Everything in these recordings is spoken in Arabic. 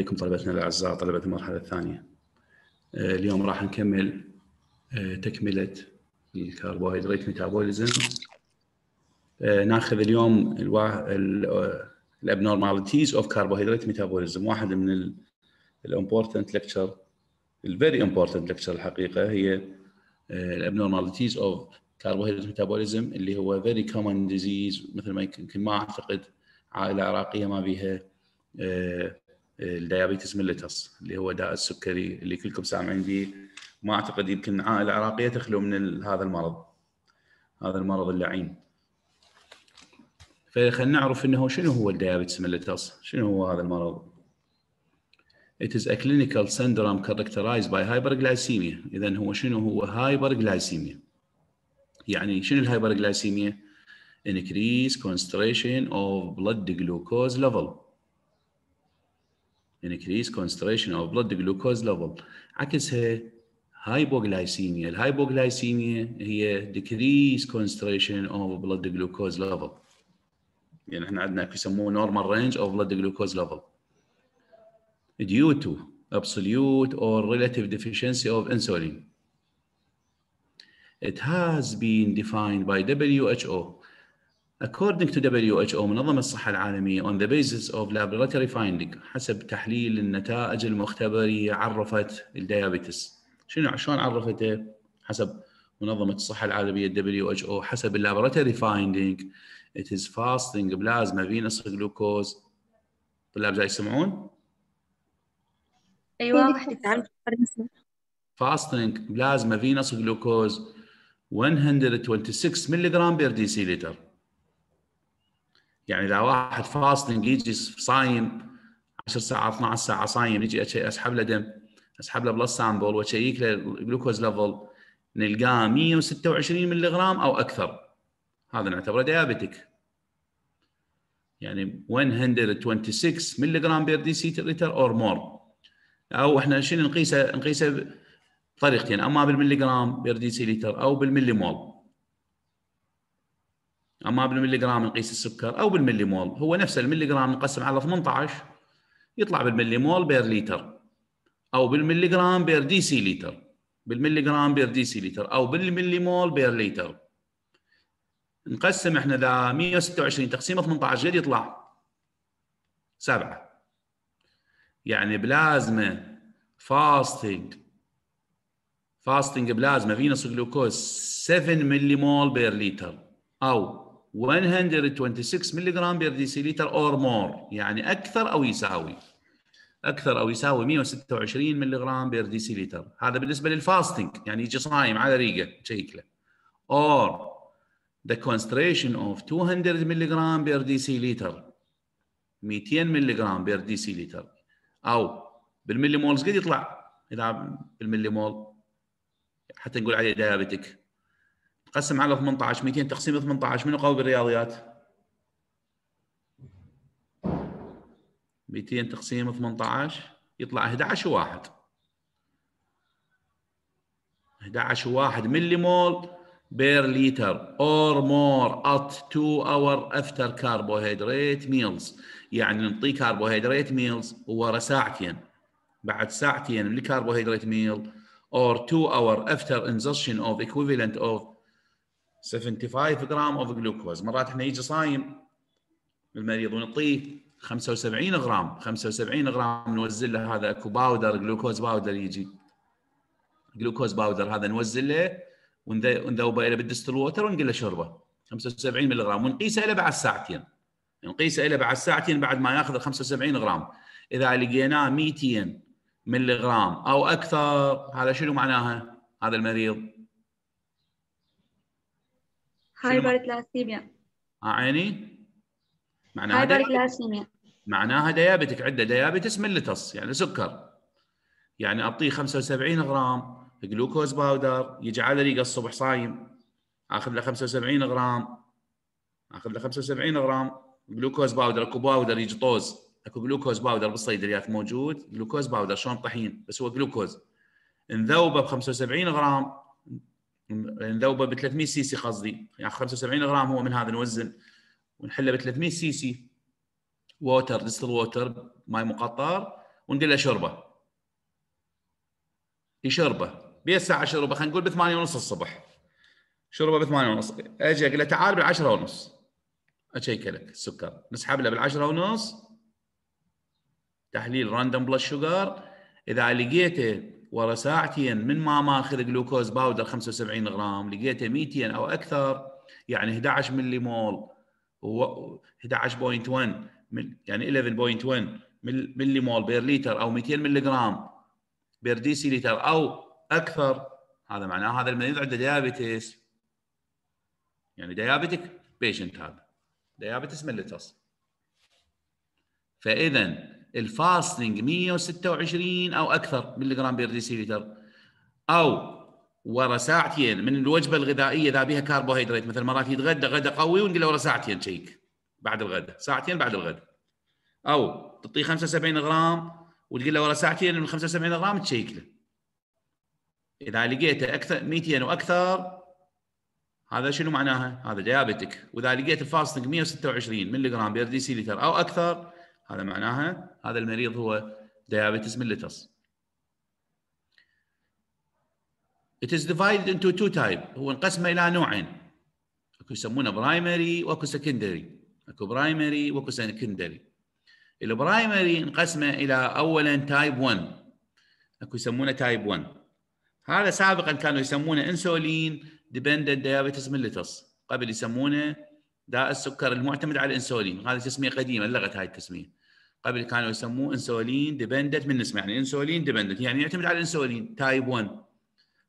عليكم طلبتنا الأعزاء طلبة المرحلة الثانية آه، اليوم راح نكمل آه، تكملة الكربوهيدرات ميتابوليزم آه، ناخذ اليوم الابنورماليتيز اوف كربوهيدرات ميتابوليزم واحد من الامبورتنت ليكتشر الفيري امبورتنت ليكتشر الحقيقه هي الابنورماليتيز اوف كربوهيدرات ميتابوليزم اللي هو فيري كومن ديزيز مثل ما يمكن ما اعتقد عائله عراقيه ما بيها الديابيتس ميليتس اللي هو داء السكري اللي كلكم سامعين به ما اعتقد يمكن عائله عراقيه تخلو من هذا المرض هذا المرض اللعين فخلنا نعرف انه شنو هو الديابيتس ميليتس شنو هو هذا المرض It is a clinical syndrome characterized by hyperglycemia اذا هو شنو هو hyperglycemia يعني شنو الهايبرغلايسيميا increase concentration of blood glucose level increased concentration of blood glucose level عكسها hypoglycemia hypoglycemia هي decrease concentration of blood glucose level يعني احنا عندنا يسموه normal range of blood glucose level due to absolute or relative deficiency of insulin. It has been defined by WHO According to WHO منظمة الصحة العالمية on the basis of laboratory finding حسب تحليل النتائج المختبرية عرفت الديابيتس شنو شلون عرفته؟ حسب منظمة الصحة العالمية WHO حسب اللابراتوري فايندينج it is fasting plasma venous glucose طلاب جاي يسمعون؟ ايوه fasting plasma venous glucose 126 ملغرام بير ديسيلتر يعني اذا واحد فاصل يجي صايم 10 ساعه 12 ساعه صايم يجي اسحب له دم اسحب له بلس سامبل واشيك له الجلوكوز ليفل نلقاه 126 ملي غرام او اكثر هذا نعتبره ديابيتك يعني 126 ملي جرام بير دي سي لتر اور مور او احنا شنو نقيسه نقيسه بطريقتين اما بالملي جرام بير دي سي لتر او بالملي مول اما بالملي جرام نقيس السكر او بالملي مول هو نفس الملي جرام نقسم على 18 يطلع بالملي مول بير لتر او بالملي جرام بير دي سي لتر بالملي جرام بير دي سي لتر او بالملي مول بير لتر نقسم احنا ذا 126 تقسيم 18 قد يطلع 7 يعني بلازما فاستنج فاستنج بلازما فينوس جلوكوز 7 ملي مول بير لتر او 126 ملغ بير ديسيليتر اور مور يعني اكثر او يساوي اكثر او يساوي 126 ملغ بير ديسيليتر هذا بالنسبه للفاستنج يعني يجي صايم على ريقه له اور ذا كونستريشن اوف 200 ملغرام بير ديسيليتر 200 ملغرام بير ديسيليتر او بالملي مولز قد يطلع اذا بالملي مول حتى نقول عليه دايابيتك قسم على 18 200 تقسيم 18 منو قوي بالرياضيات 200 تقسيم 18 يطلع 11 و1 11 و1 ملي مول بير ليتر اور مور ات 2 اور افتر كاربوهيدريت ميلز يعني نعطيه كاربوهيدريت ميلز ورا ساعتين بعد ساعتين من الكاربوهيدريت ميل اور 2 اور افتر انزشن اوف ايكويفالنت اوف 75 جرام اوف جلوكوز مرات احنا يجي صايم المريض ونعطيه 75 غرام 75 غرام نوزل له هذا اكو باودر جلوكوز باودر يجي جلوكوز باودر هذا نوزل له ونذوبه له بالدستل ووتر ونقول له شربه 75 ملغ ونقيسه له بعد ساعتين نقيسه له بعد ساعتين بعد ما ياخذ ال 75 غرام اذا لقيناه 200 ملغ او اكثر هذا شنو معناها؟ هذا المريض هايبركلاسيميا آه، عيني معناها هايبركلاسيميا معناها ديابتك عنده ديابتس ملتص يعني سكر يعني اعطيه 75 غرام جلوكوز باودر يجي على ريق الصبح صايم اخذ له 75 غرام اخذ له 75 غرام جلوكوز باودر اكو باودر يجي طوز اكو جلوكوز باودر بالصيدليات موجود جلوكوز باودر شلون طحين بس هو جلوكوز نذوبه ب 75 غرام نذوبه يعني ب 300 سي سي قصدي يعني 75 غرام هو من هذا نوزن ونحله ب 300 سي سي ووتر ديستل ووتر ماي مقطر وندله شربه يشربه بي الساعه شربه خلينا نقول ب 8 ونص الصبح شربه ب 8 ونص اجي اقول له تعال بال 10 ونص اشيك لك السكر نسحب له بال 10 ونص تحليل راندوم بلس شوجر اذا لقيته ورا ساعتين من ما ماخذ جلوكوز باودر 75 غرام لقيته 200 او اكثر يعني 11 ملي مول و 11.1 من يعني 11.1 ملي مول بير لتر او 200 ملي جرام بير ديسي لتر او اكثر هذا معناه هذا المريض عنده ديابيتس يعني ديابيتك بيشنت هذا ديابيتس مليتس فاذا الفاستنج 126 او اكثر ملغرام بير ديسيلتر او ورا ساعتين من الوجبه الغذائيه اذا بها كربوهيدرات مثل مرات يتغدى غدا قوي ونقول له ورا ساعتين شيك بعد الغداء ساعتين بعد الغداء او تعطيه 75 غرام وتقول له ورا ساعتين من 75 غرام تشيك له اذا لقيته اكثر 200 واكثر هذا شنو معناها؟ هذا ديابتك واذا لقيت الفاستنج 126 ملغ بير لتر او اكثر هذا معناها هذا المريض هو diabetes mellitus It is divided into two type هو انقسم إلى نوعين اكو يسمونه primary واكو secondary. اكو primary واكو secondary. البرايمري انقسم إلى أولا تايب 1 اكو يسمونه تايب 1 هذا سابقا كانوا يسمونه انسولين ديبندنت ديابيتس ميليتس قبل يسمونه داء السكر المعتمد على الانسولين هذه تسميه قديمه لغت هاي التسميه قبل كانوا يسموه انسولين ديبندنت من اسمه يعني انسولين ديبندنت يعني يعتمد على الانسولين تايب 1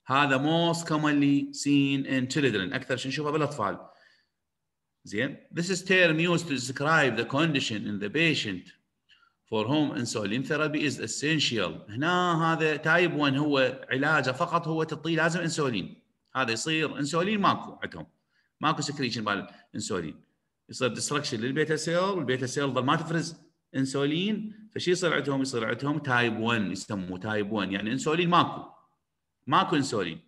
هذا موست كومنلي سين ان تشيلدرن اكثر شيء نشوفه بالاطفال زين this is term used to describe the condition in the patient for whom insulin therapy is essential هنا هذا تايب 1 هو علاجه فقط هو تعطيه لازم انسولين هذا يصير انسولين ماكو عندهم ماكو سكريشن مال انسولين يصير ديستركشن للبيتا سيل والبيتا سيل ما تفرز انسولين فشي يصير عندهم؟ يصير عندهم تايب 1 يسموه تايب 1 يعني انسولين ماكو ماكو انسولين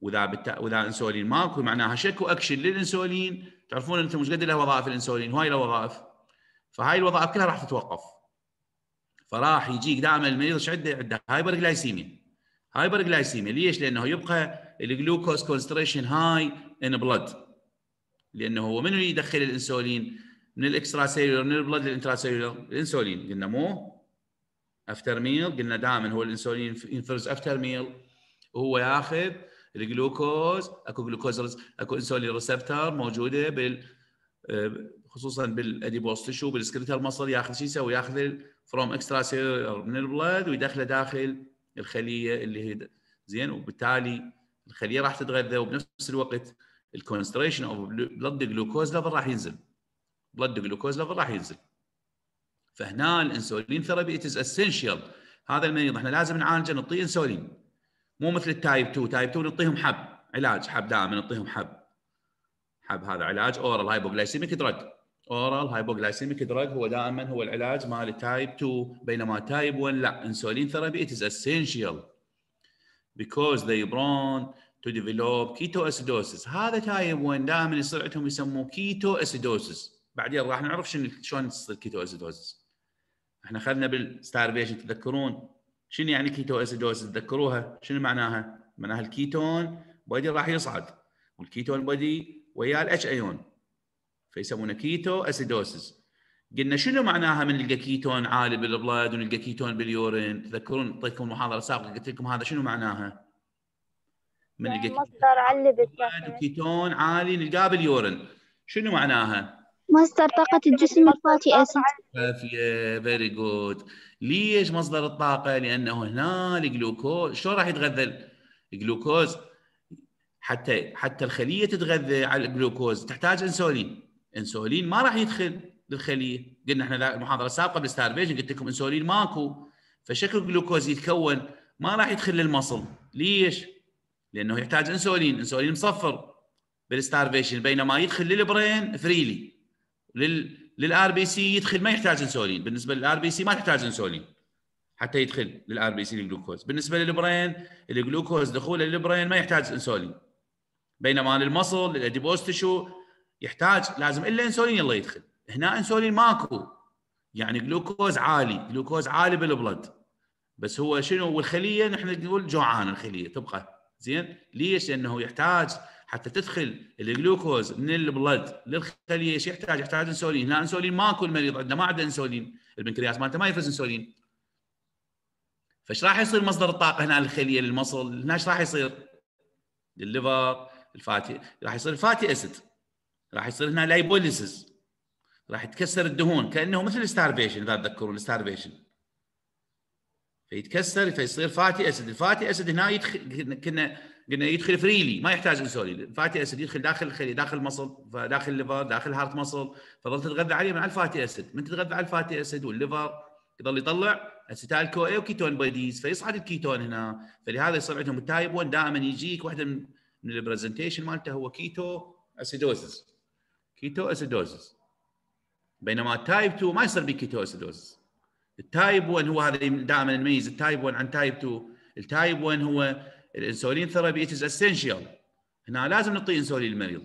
واذا بتا... واذا انسولين ماكو معناها شكو اكشن للانسولين تعرفون انتم ايش قد له وظائف الانسولين هواي له وظائف فهاي الوظائف كلها راح تتوقف فراح يجيك دائما المريض ايش عنده؟ عنده هايبر جلايسيميا هايبر جلايسيميا ليش؟ لانه يبقى الجلوكوز كونستريشن هاي ان بلاد لانه هو منو يدخل الانسولين؟ من الاكسترا سيلولر من البلد للانترا سيلولر الانسولين قلنا مو افتر ميل قلنا دائما هو الانسولين ينفرز افتر ميل وهو ياخذ الجلوكوز اكو جلوكوز اكو انسولين ريسبتر موجوده بال آه، خصوصا بالاديبوس تشو بالسكريتال مصل ياخذ شو يسوي ياخذ فروم اكسترا سيلولر من البلد ويدخله داخل الخليه اللي هي زين وبالتالي الخليه راح تتغذى وبنفس الوقت الكونستريشن اوف بلد جلوكوز ليفل راح ينزل بلد جلوكوز ليفل راح ينزل فهنا الانسولين ثيرابي اتس اسينشال هذا المريض احنا لازم نعالجه نعطيه انسولين مو مثل التايب 2 تايب 2 نعطيهم حب علاج حب دائما نعطيهم حب حب هذا علاج اورال هايبوغلايسيميك دراج اورال هايبوغلايسيميك دراج هو دائما هو العلاج مال التايب 2 بينما تايب 1 لا انسولين ثيرابي اتس اسينشال ذي برون تو to develop ketoacidosis هذا تايب 1 دائما يصير عندهم يسموه كيتو اسيدوسيس بعدين راح نعرف شنو شلون تصير كيتو اسيدوزس احنا اخذنا بالستارفيشن تتذكرون شنو يعني كيتو اسيدوزس تذكروها شنو معناها؟ معناها الكيتون بودي راح يصعد والكيتون بودي وياه الاتش ايون فيسمونه كيتو اسيدوزس قلنا شنو معناها من نلقى كيتون عالي بالبلاد ونلقى كيتون باليورين تذكرون اعطيتكم محاضره سابقه قلت لكم هذا شنو معناها؟ من نلقى كيتون عالي عالي نلقاه باليورين شنو معناها؟ مصدر طاقة الجسم الفاتي أسيد كافية فيري جود ليش مصدر الطاقة؟ لأنه هنا الجلوكوز شو راح يتغذى الجلوكوز؟ حتى حتى الخلية تتغذى على الجلوكوز تحتاج انسولين انسولين ما راح يدخل للخلية قلنا احنا المحاضرة السابقة بالستارفيشن قلت لكم انسولين ماكو فشكل الجلوكوز يتكون ما راح يدخل للمصل ليش؟ لأنه يحتاج انسولين انسولين مصفر بالستارفيشن بينما يدخل للبرين فريلي لل للار بي سي يدخل ما يحتاج انسولين بالنسبه للار بي سي ما تحتاج انسولين حتى يدخل للار بي سي الجلوكوز بالنسبه للبرين الجلوكوز دخوله للبرين ما يحتاج انسولين بينما للمصل الاديبوز تشو يحتاج لازم الا انسولين يلا يدخل هنا انسولين ماكو يعني جلوكوز عالي جلوكوز عالي بالبلد بس هو شنو والخليه نحن نقول جوعان الخليه تبقى زين ليش لانه يحتاج حتى تدخل الجلوكوز من البلد للخليه ايش يحتاج؟ يحتاج انسولين، هنا انسولين ماكو المريض عندنا ما عنده انسولين، البنكرياس مالته ما يفرز انسولين. فايش راح يصير مصدر الطاقه هنا للخليه للمصل؟ هنا ايش راح يصير؟ للليفر الفاتي راح يصير فاتي اسيد راح يصير هنا لايبوليسز راح يتكسر الدهون كانه مثل الستارفيشن اذا تذكرون الستارفيشن فيتكسر فيصير فاتي اسيد الفاتي اسيد هنا يدخل كنا قلنا يدخل فريلي ما يحتاج انسولين الفاتي اسيد يدخل داخل الخليه داخل المصل داخل الليفر داخل هارت مصل فظل تتغذى عليه مع الفاتي اسيد من تتغذى على الفاتي اسيد والليفر يظل يطلع اسيتال كو اي وكيتون بوديز فيصعد الكيتون هنا فلهذا يصير عندهم التايب 1 دائما يجيك واحده من البرزنتيشن مالته هو كيتو اسيدوزز كيتو اسيدوزز بينما التايب 2 ما يصير به كيتو اسيدوزز التايب 1 هو هذا دائما نميز التايب 1 عن تايب 2 التايب 1 هو الانسولين ثيرابي از اسينشال هنا لازم نعطي انسولين للمريض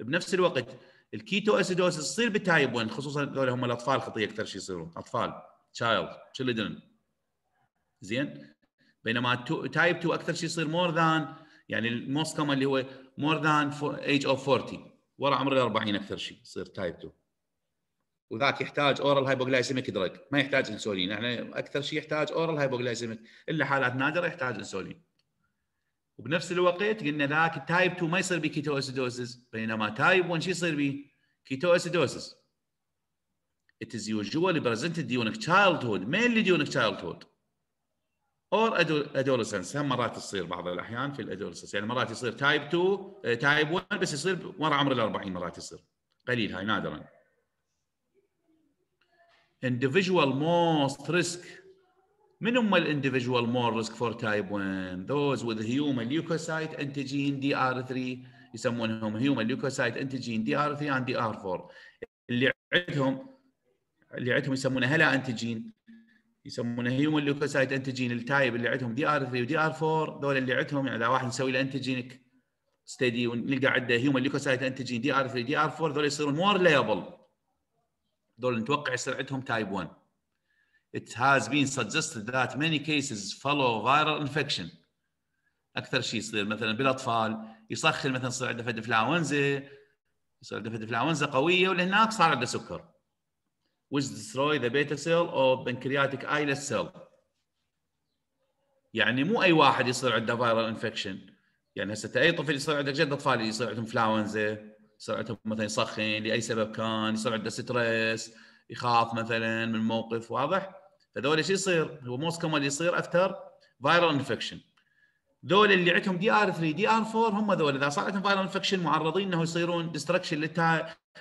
بنفس الوقت الكيتو اسيدوس تصير بالتايب 1 خصوصا هذول هم الاطفال خطيه اكثر شيء يصيرون اطفال تشايلد تشيلدرن زين بينما تايب 2 اكثر شيء يصير مور ذان يعني الموست كومن اللي هو مور ذان ايج اوف 40 ورا عمر ال 40 اكثر شيء يصير تايب 2 وذاك يحتاج اورال هايبوغلايسيميك دراج ما يحتاج انسولين احنا اكثر شيء يحتاج اورال هايبوغلايسيميك الا حالات نادره يحتاج انسولين وبنفس الوقت قلنا ذاك تايب 2 ما يصير به كيتو اسيدوزز بينما تايب 1 شو يصير به؟ كيتو اسيدوزز It is usually presented during childhood mainly during childhood or adolescence هم مرات تصير بعض الاحيان في الادولسنس يعني مرات يصير تايب 2 تايب 1 بس يصير ورا عمر ال 40 مرات يصير قليل هاي نادرا individual most risk من هم الاندفجوال مور ريسك فور تايب 1 ذوز وذ هيومن ليوكوسايت انتجين دي ار 3 يسمونهم هيومن ليوكوسايت انتجين دي ار 3 اند دي ار 4 اللي عندهم اللي عندهم يسمونه هلا انتجين يسمونه هيومن ليوكوسايت انتجين التايب اللي عندهم دي ار 3 ودي ار 4 ذول اللي عندهم يعني اذا واحد نسوي له انتجينك ستدي ونلقى عنده هيومن ليوكوسايت انتجين دي ار 3 دي ار 4 ذول يصيرون مور ليبل ذول نتوقع يصير عندهم تايب 1 It has been suggested that many cases follow viral infection. اكثر شيء يصير مثلا بالاطفال يصخن مثلا يصير عنده فد انفلونزا يصير عنده فد انفلونزا قويه ولهناك صار عنده سكر. which destroy the beta cell or pancreatic islet cell. يعني مو اي واحد يصير عنده viral انفكشن يعني هسه اي طفل يصير عندك جد اطفال يصير عندهم فلاونزا يصير عندهم مثلا يسخن لاي سبب كان يصير عنده ستريس يخاف مثلا من موقف واضح فذول شو يصير؟ هو موست كومن يصير افتر فايرال انفكشن ذول اللي عندهم دي ار 3 دي ار 4 هم ذول اذا صار عندهم فايرال انفكشن معرضين انه يصيرون ديستركشن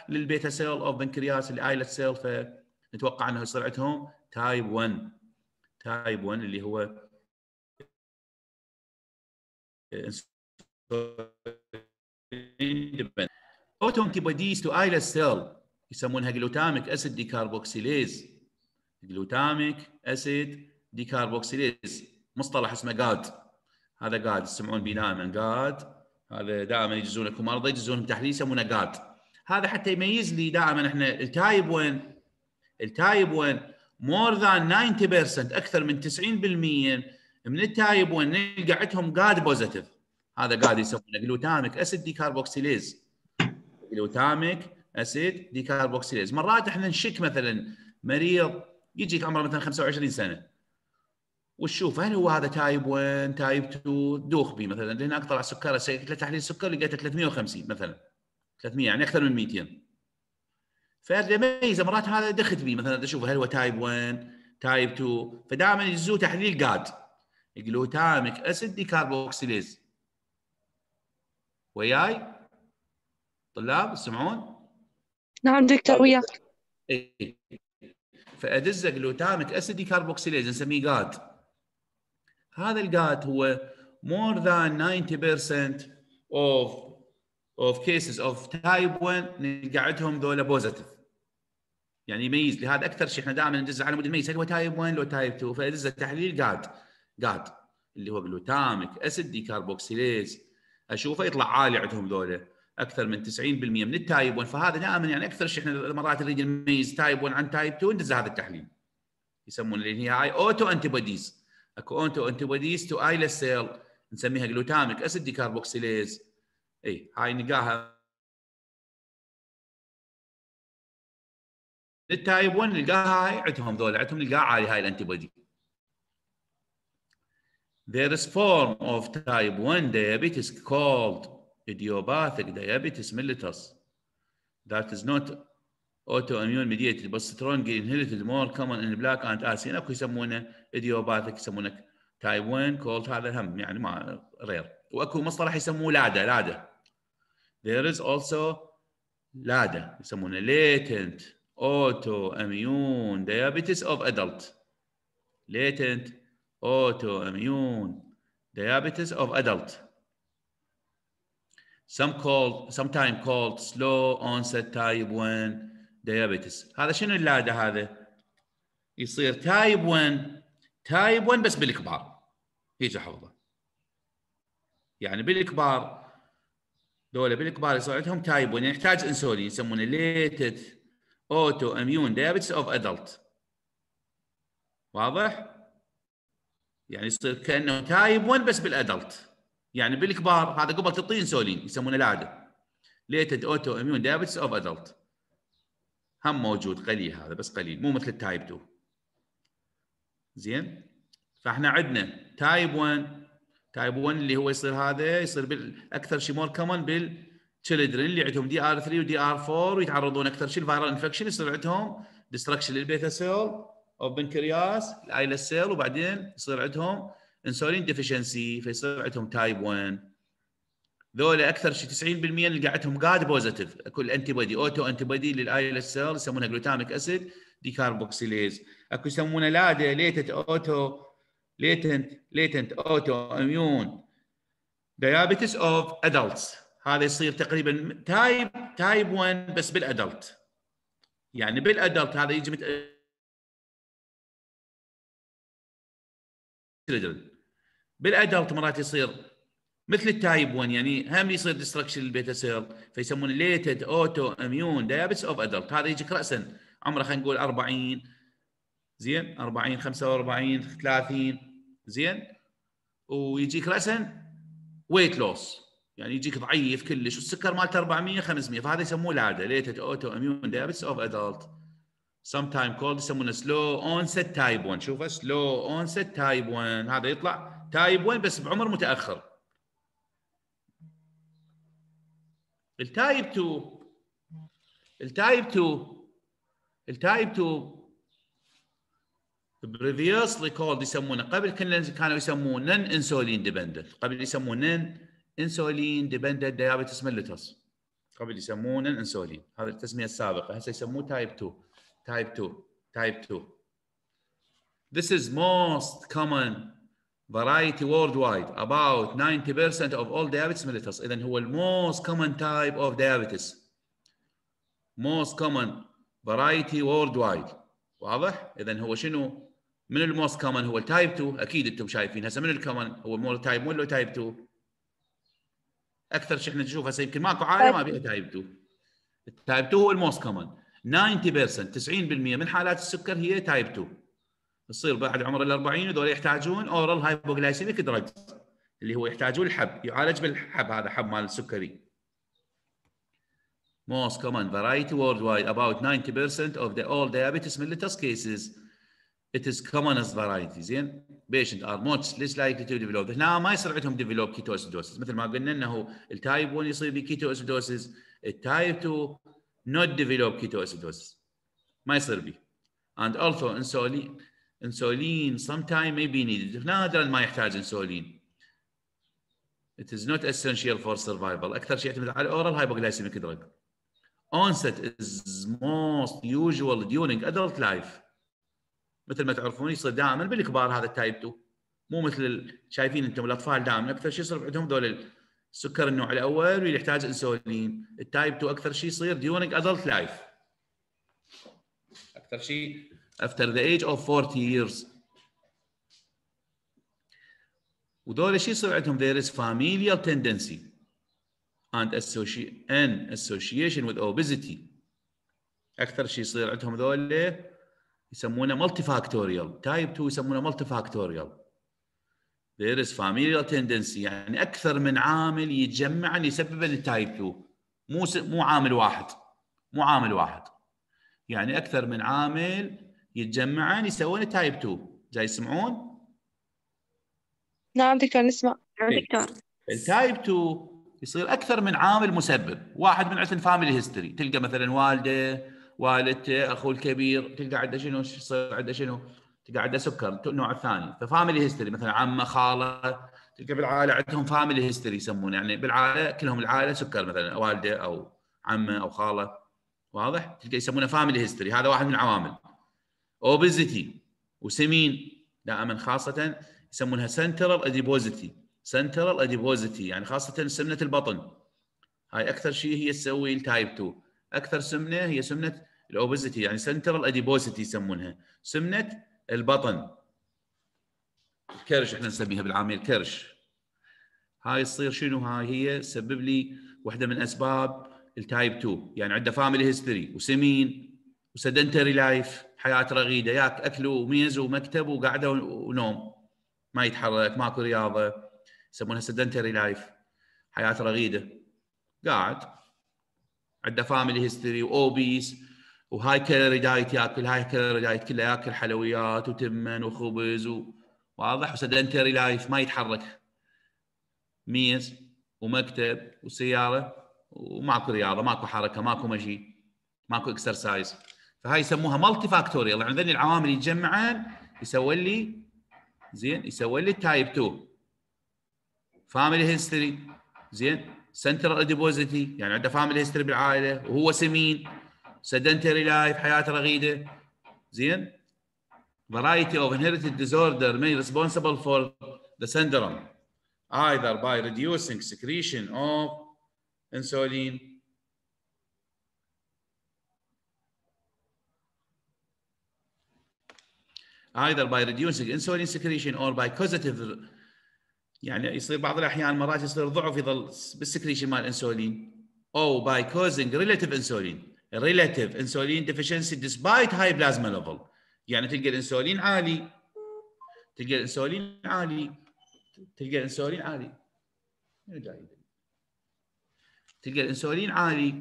للبيتا سيل او بنكرياس الايلت سيل فنتوقع انه يصير عندهم تايب 1 تايب 1 اللي هو اوتو انتي بوديز تو ايلت سيل يسمونها جلوتاميك اسيد ديكاربوكسيليز جلوتاميك اسيد ديكاربوكسيليز مصطلح اسمه جاد هذا جاد تسمعون به دائما جاد هذا دائما يجزون مرضى يجزونهم تحليل يسمونه جاد هذا حتى يميز لي دائما احنا التايب وين التايب وين مور ذان 90% اكثر من 90% من التايب وين نلقى عندهم جاد بوزيتيف هذا جاد يسمونه جلوتاميك اسيد ديكاربوكسيليز جلوتاميك اسيد ديكاربوكسيليز مرات احنا نشك مثلا مريض يجيك عمره مثلا 25 سنه وتشوف هل هو هذا تايب 1 تايب 2 دوخ بي مثلا لان اقطع على سكر سويت له تحليل سكر لقيته 350 مثلا 300 يعني اكثر من 200 فاميز مرات هذا دخلت بي مثلا اشوف هل هو تايب 1 تايب 2 فدائما يجزوه تحليل جاد جلوتاميك اسيد ديكاربوكسيليز وياي طلاب تسمعون؟ نعم دكتور وياك اي فادزه جلوتاميك اسيد كاربوكسيليز نسميه جاد هذا الجاد هو مور ذان 90% اوف اوف كيسز اوف تايب 1 نلقى عندهم ذولا بوزيتيف يعني يميز لهذا اكثر شيء احنا دائما ندز على مود يميز هل هو تايب 1 لو تايب 2 فادزه تحليل جاد جاد اللي هو جلوتاميك اسيد ديكاربوكسيليز اشوفه يطلع عالي عندهم ذولا اكثر من 90% من التايب 1 فهذا دائما يعني اكثر شيء احنا مرات نريد نميز تايب 1 عن تايب 2 ندز هذا التحليل يسمونه اللي هي هاي اوتو انتي بوديز اكو اوتو انتي بوديز تو ايلس سيل نسميها جلوتاميك اسيد ديكاربوكسيليز اي هاي نلقاها التايب 1 نلقاها هاي عندهم ذول عندهم نلقاها عالي هاي الانتي بودي There is form of type 1 diabetes called idiopathic diabetes mellitus that is not autoimmune mediated but strongly inherited more common in black and asian اكو يسمونه idiopathic يسمونه تايب 1 كولت هذا الهم يعني ما غير واكو مصطلح يسموه لادا لادا there is also lada يسمونه latent autoimmune diabetes of adult latent autoimmune diabetes of adult some called sometimes called slow onset type 1 diabetes هذا شنو العاده هذا يصير تايب 1 تايب 1 بس بالكبار هيك حفظه يعني بالكبار دول بالكبار يصير عندهم تايب يعني 1 يحتاج انسولين يسمونه ليتد اوتو اميون دايابيتس اوف ادلت واضح؟ يعني يصير كانه تايب 1 بس بالادلت يعني بالكبار هذا قبل 30 سولين يسمونه لاده ليتد اوتو اميون دابتس اوف ادلت هم موجود قليل هذا بس قليل مو مثل التايب 2 زين فاحنا عندنا تايب 1 تايب 1 اللي هو يصير هذا يصير بال... اكثر شيء مور كومن تشيلدرن اللي عندهم دي ار 3 ودي ار 4 ويتعرضون اكثر شيء للفيرال انفكشن يصير عندهم ديستركشن للبيتا سيل او بنكرياس الايلا سيل وبعدين يصير عندهم انسولين ديفشنسي فيصير عندهم تايب 1 ذولا اكثر شيء 90% اللي عندهم جاد بوزيتيف اكو الانتي بودي اوتو انتي بودي للاي ال اس ال يسمونها جلوتاميك اسيد ديكاربوكسيليز اكو يسمونها لادا ليتنت اوتو ليتنت ليتنت اوتو اميون دايابيتس اوف ادلتس هذا يصير تقريبا تايب تايب 1 بس بالادلت يعني بالادلت هذا يجي مت... بالادلت مرات يصير مثل التايب 1 يعني هم يصير ديستركشن للبيتا سيل فيسمونه ليتد اوتو اميون دايابيتس اوف ادلت هذا يجيك راسا عمره خلينا نقول 40 زين 40 45 30 زين ويجيك راسا ويت لوس يعني يجيك ضعيف كلش والسكر مالته 400 500 فهذا يسموه العاده ليتد اوتو اميون دايابيتس اوف ادلت سم تايم كولد يسمونه سلو اونست تايب 1 شوفه سلو اونست تايب 1 هذا يطلع تايب 1 بس بعمر متاخر التايب 2 التايب 2 التايب 2 بريفيوسلي كولد يسمونه قبل كانوا يسمونه نن انسولين ديبندنت قبل يسمونه نن انسولين ديبندنت ديابيتس ميليتس قبل يسمونه انسولين هذه التسميه السابقه هسه يسموه تايب 2 تايب 2 تايب 2 This is most common variety worldwide about 90% of all diabetes mellitus اذا هو الموست common type of diabetes most common variety worldwide واضح اذا هو شنو من الموست كومن هو التايب 2 اكيد انتم شايفين هسه من الكومن هو مو تايب 1 ولا تايب 2 اكثر شيء احنا نشوف هسه يمكن ماكو عائله ما بيها تايب 2 التايب 2 هو الموست كومن 90% 90% من حالات السكر هي تايب 2 تصير بعد عمر ال 40 هذول يحتاجون اورال هايبوغلايسيميك دراجز اللي هو يحتاجون الحب يعالج بالحب هذا حب مال السكري most common variety worldwide about 90% of the all diabetes mellitus cases it is common as variety زين patient are much less likely to develop هنا ما يصير عندهم develop ketoacidosis مثل ما قلنا انه التايب 1 يصير بكيتواسيدوسيس التايب 2 not develop ketoacidosis ما يصير به and also insulin انسولين sometimes may be needed نادرا ما يحتاج انسولين it is not essential for survival اكثر شيء يعتمد على الاورال hypoglycemic drug onset is most usual during adult life مثل ما تعرفون يصير دائما بالكبار هذا التايب 2 مو مثل شايفين انتم الاطفال دائما اكثر شيء يصير عندهم ذول السكر النوع الاول واللي يحتاج انسولين التايب 2 اكثر شيء يصير during adult life اكثر شيء after the age of 40 years ودول شو يصير عندهم there is familial tendency and association with obesity اكثر شيء يصير عندهم ذول يسمونه multifactorial type 2 يسمونه multifactorial there is familial tendency يعني اكثر من عامل يتجمع يسبب التايب 2 مو س... مو عامل واحد مو عامل واحد يعني اكثر من عامل يتجمعان يسوون تايب 2 جاي يسمعون؟ نعم دكتور نسمع نعم إيه. دكتور التايب 2 يصير اكثر من عامل مسبب واحد من عندنا فاميلي هيستوري تلقى مثلا والده والدته اخوه الكبير تلقى عنده شنو يصير عنده شنو تلقى عنده سكر النوع الثاني ففاميلي هيستوري مثلا عمه خاله تلقى بالعائله عندهم فاميلي هيستوري يسمونه يعني بالعائله كلهم العائله سكر مثلا والده او عمه او خاله واضح تلقى يسمونه فاميلي هيستوري هذا واحد من العوامل اوبيزيتي وسمين دائما خاصه يسمونها سنترال اديبوزيتي سنترال اديبوزيتي يعني خاصه سمنه البطن هاي اكثر شيء هي تسوي التايب 2 اكثر سمنه هي سمنه الاوبيزيتي يعني سنترال اديبوزيتي يسمونها سمنه البطن الكرش احنا نسميها بالعاميه الكرش هاي تصير شنو هاي هي تسبب لي واحده من اسباب التايب 2 يعني عنده فاميلي هيستوري وسمين وسدنتري لايف حياه رغيده ياك اكل وميز ومكتب وقعده ونوم ما يتحرك ماكو رياضه يسمونها سدنتري لايف حياه رغيده قاعد عنده فاميلي هيستوري واوبيس وهاي كالوري دايت ياكل هاي كالوري دايت كله ياكل حلويات وتمن وخبز و... واضح وسدنتري لايف ما يتحرك ميز ومكتب وسياره وماكو رياضه ماكو حركه ماكو مشي ماكو اكسرسايز فهاي يسموها مالتي فاكتوريال يعني ذني العوامل يتجمعان يسوي لي زين يسوي لي تايب 2 فاميلي هيستوري زين سنترال اديبوزيتي يعني عنده فاميلي هيستوري بالعائله وهو سمين سدنتري لايف حياته رغيده زين variety of inherited disorder may responsible for the syndrome either by reducing secretion of insulin either by reducing insulin secretion or by causative يعني يصير بعض الاحيان مرات يصير ضعف يظل بالسكريشن مال الانسولين او by causing relative insulin relative insulin deficiency despite high plasma level يعني تلقى الانسولين عالي تلقى الانسولين عالي تلقى الانسولين عالي تلقى الانسولين عالي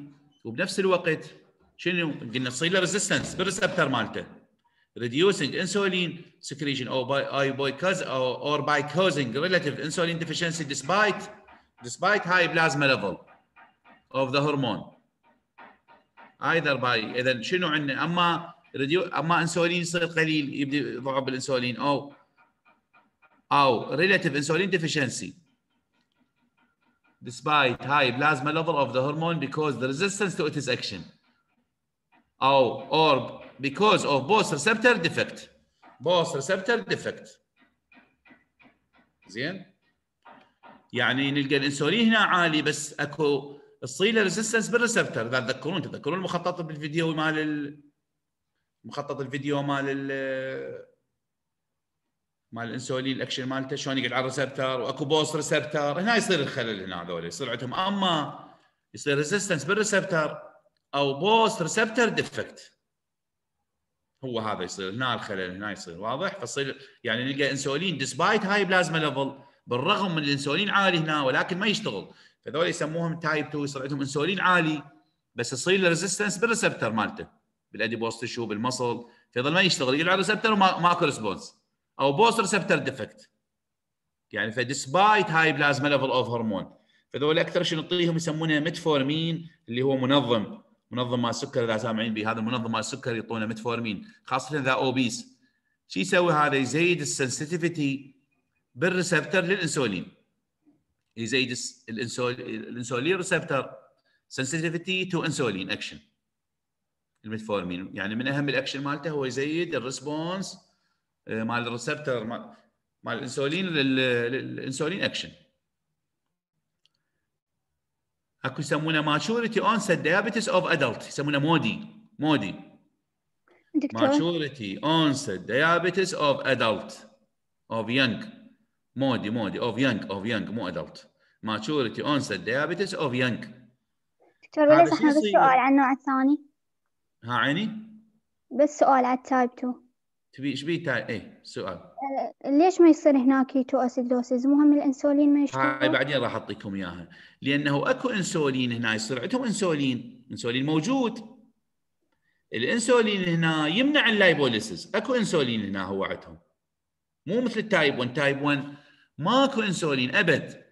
وبنفس الوقت شنو قلنا تصير له ريزيستنس بالريسبتر مالته reducing insulin secretion or by, by cause, or, or by causing relative insulin deficiency despite, despite high plasma level of the hormone. Either by اذا شنو عندنا اما اما انسولين يصير قليل يبدا يضعف بالانسولين او او relative insulin deficiency despite high plasma level of the hormone because the resistance to its action او or because of both receptor defect both receptor defect زين يعني نلقى الانسولين هنا عالي بس اكو الصيله ريزيستنس بالريسبتر اذا تذكرون تذكرون المخطط بالفيديو مال ال... مخطط الفيديو مال ال... مال الانسولين الاكشن مالته شلون يقعد على الريسبتر واكو بوست ريسبتر هنا يصير الخلل هنا هذول يصير عندهم اما يصير ريزيستنس بالريسبتر او بوست ريسبتر ديفكت هو هذا يصير هنا الخلل هنا يصير واضح فصير يعني نلقى انسولين ديسبايت هاي بلازما ليفل بالرغم من الانسولين عالي هنا ولكن ما يشتغل فذول يسموهم تايب 2 يصير عندهم انسولين عالي بس يصير ريزيستنس بالريسبتر مالته بالاديبوس شو بالمصل فيظل ما يشتغل يلعب على ريسبتر ماكو ريسبونس او بوست ريسبتر ديفكت يعني فديسبايت هاي بلازما ليفل اوف هرمون فذول اكثر شيء نعطيهم يسمونه ميتفورمين اللي هو منظم منظمه السكر اذا سامعين بهذا المنظمه السكر يعطونه متفورمين خاصه اذا اوبيس شو يسوي هذا يزيد السنسيتيفيتي بالريسبتر للانسولين يزيد الانسولين ريسبتر سنسيتيفيتي تو انسولين اكشن المتفورمين يعني من اهم الاكشن مالته هو يزيد الريسبونس آه، مال الريسبتر مال الانسولين للانسولين اكشن اكو يسمونه ماتشوريتي onset diabetes of adult يسمونه مودي مودي ماتشوريتي onset diabetes of adult of young مودي مودي of young of young مو adult maturity onset diabetes of young دكتور بس احنا بس سؤال عن النوع الثاني ها عيني بس سؤال على التايب 2 تبي ايش بيه ايه سؤال آه، ليش ما يصير هناك تو اسيدوسيز هم الانسولين ما يشتغل هاي بعدين راح اعطيكم اياها لانه اكو انسولين هنا يصير عندهم انسولين انسولين موجود الانسولين هنا يمنع اللايبوليسيس اكو انسولين هنا هو عندهم مو مثل التايب 1 تايب 1 ماكو انسولين ابد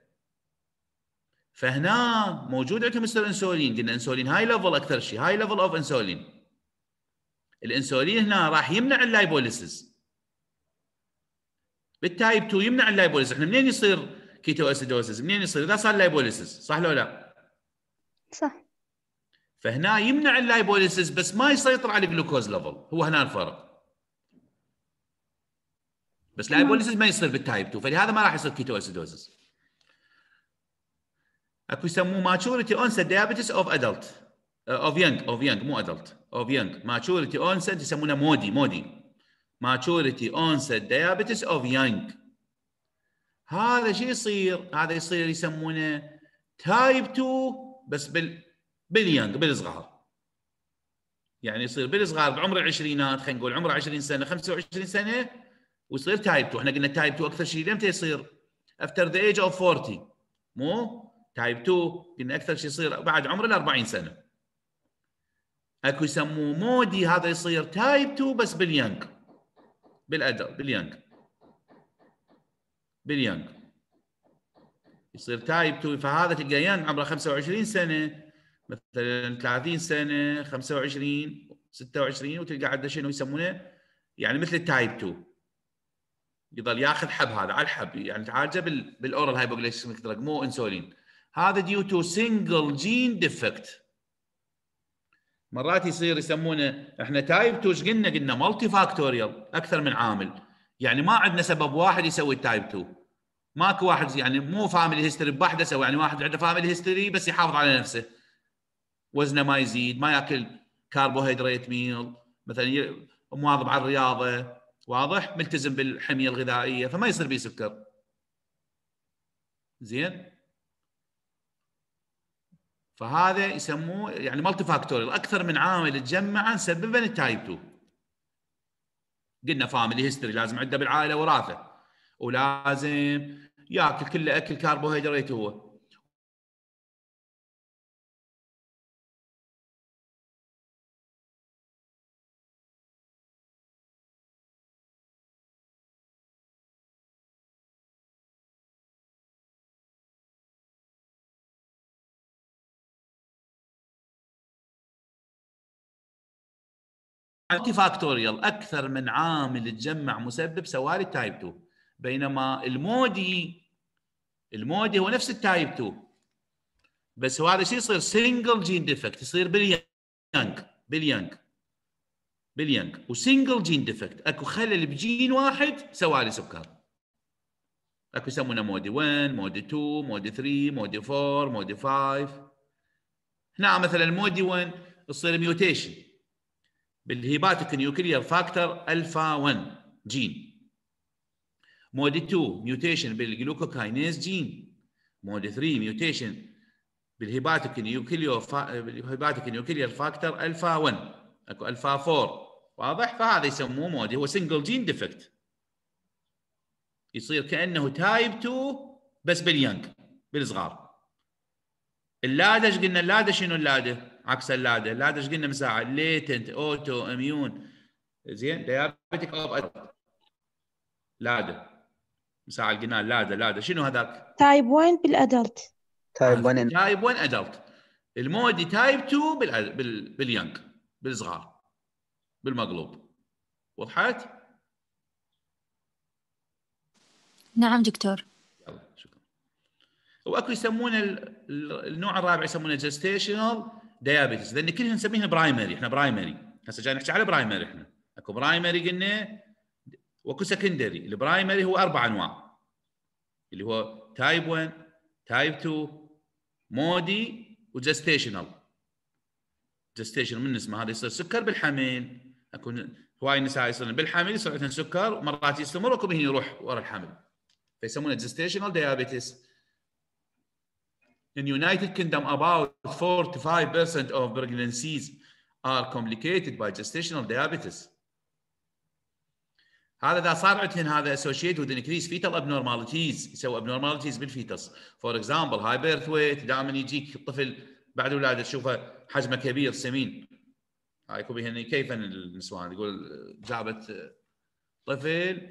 فهنا موجود عندهم انسولين قلنا انسولين هاي ليفل اكثر شيء هاي ليفل اوف انسولين الانسولين هنا راح يمنع اللايبوليسز بالتايب 2 يمنع اللايبوليسز احنا منين يصير كيتو اسيدوسز منين يصير اذا صار لايبوليسز صح لو لا صح فهنا يمنع اللايبوليسز بس ما يسيطر على الجلوكوز ليفل هو هنا الفرق بس لايبوليسز ما يصير بالتايب 2 فلهذا ما راح يصير كيتو اسيدوسز اكو يسموه ماتشوريتي اونست دايابيتس اوف ادلت اوف يونج اوف يونج مو ادلت of young maturity onset يسمونه مودي مودي maturity onset diabetes of young هذا شو يصير؟ هذا يصير يسمونه تايب 2 بس بال باليانج بالصغار يعني يصير بالصغار بعمر العشرينات خلينا نقول عمره 20 سنه 25 سنه ويصير تايب 2 احنا قلنا تايب 2 اكثر شيء متى يصير؟ افتر ذا ايج اوف 40 مو تايب 2 قلنا اكثر شيء يصير بعد عمر ال 40 سنه اكو يسموه مودي هذا يصير تايب 2 بس باليانج بالادل باليانج باليانج يصير تايب 2 فهذا تلقى يانج عمره 25 سنه مثلا 30 سنه 25 26 وتلقى عنده شنو يسمونه يعني مثل التايب 2 يظل ياخذ حب هذا على الحب يعني تعالجه بالاورال هايبوغليسيميك دراج مو انسولين هذا ديو تو سنجل جين ديفكت مرات يصير يسمونه احنا تايب 2 ايش قلنا؟ قلنا مالتي فاكتوريال اكثر من عامل يعني ما عندنا سبب واحد يسوي التايب 2 ماكو واحد يعني مو فاميلي هيستوري بوحده سوى يعني واحد عنده فاميلي هيستوري بس يحافظ على نفسه وزنه ما يزيد ما ياكل كربوهيدريت ميل مثلا مواظب على الرياضه واضح ملتزم بالحميه الغذائيه فما يصير بيه سكر زين فهذا يسموه يعني مالتي فاكتوريال اكثر من عامل تجمعه نسببه للتايب 2 قلنا فاميلي هيستوري لازم عنده بالعائله وراثه ولازم ياكل كله اكل كربوهيدرات هو مالتي فاكتوريال اكثر من عامل تجمع مسبب سواري تايب 2 بينما المودي المودي هو نفس التايب 2 بس هو هذا شو يصير سنجل جين ديفكت يصير باليانج باليانج باليانج وسنجل جين ديفكت اكو خلل بجين واحد سوالي سكر اكو يسمونه مودي 1 مودي 2 مودي 3 مودي 4 مودي 5 هنا مثلا مودي 1 يصير ميوتيشن بالهيباتيك نيوكليير فاكتور الفا 1 جين مود 2 ميوتيشن بالجلوكوكاينيز جين مود 3 ميوتيشن بالهيباتيك نيوكليير فا... بالهيباتيك نيوكليير فاكتور الفا 1 اكو الفا 4 واضح فهذا يسموه مود هو سنجل جين ديفكت يصير كانه تايب 2 بس باليانج بالصغار اللادش قلنا اللاده شنو اللاده؟ عكس اللاده اللاده ايش قلنا من ساعه ليتنت اوتو اميون زين ديابيتيك اوف لاده من ساعه قلنا لاده لاده شنو هذاك تايب 1 بالادلت تايب 1 تايب 1 ادلت المودي تايب 2 بال... بال... باليانج بالصغار بالمقلوب وضحت؟ نعم دكتور يلا شكرا واكو يسمونه النوع الرابع يسمونه جستيشنال دايابيتس لان كلنا نسميها برايمري احنا برايمري هسه جاي نحكي على برايمري احنا اكو برايمري قلنا واكو سكندري البرايمري هو اربع انواع اللي هو تايب 1 تايب 2 مودي وجستيشنال جستيشن من اسمه هذا يصير سكر بالحمل اكو هواي نساء يصير بالحمل يصير عندهم سكر مرات يستمر وكو يروح ورا الحمل فيسمونه جستيشنال دايابيتس In United Kingdom, about 45% of pregnancies are complicated by gestational diabetes. هذا اذا صار عندهن هذا associated with increased fetal abnormalities يسوي so abnormalities بالفيتس for example high birth weight دائما يجيك الطفل بعد ولاده تشوفه حجمه كبير سمين هاي كوبي كيف النسوان يقول جابت طفل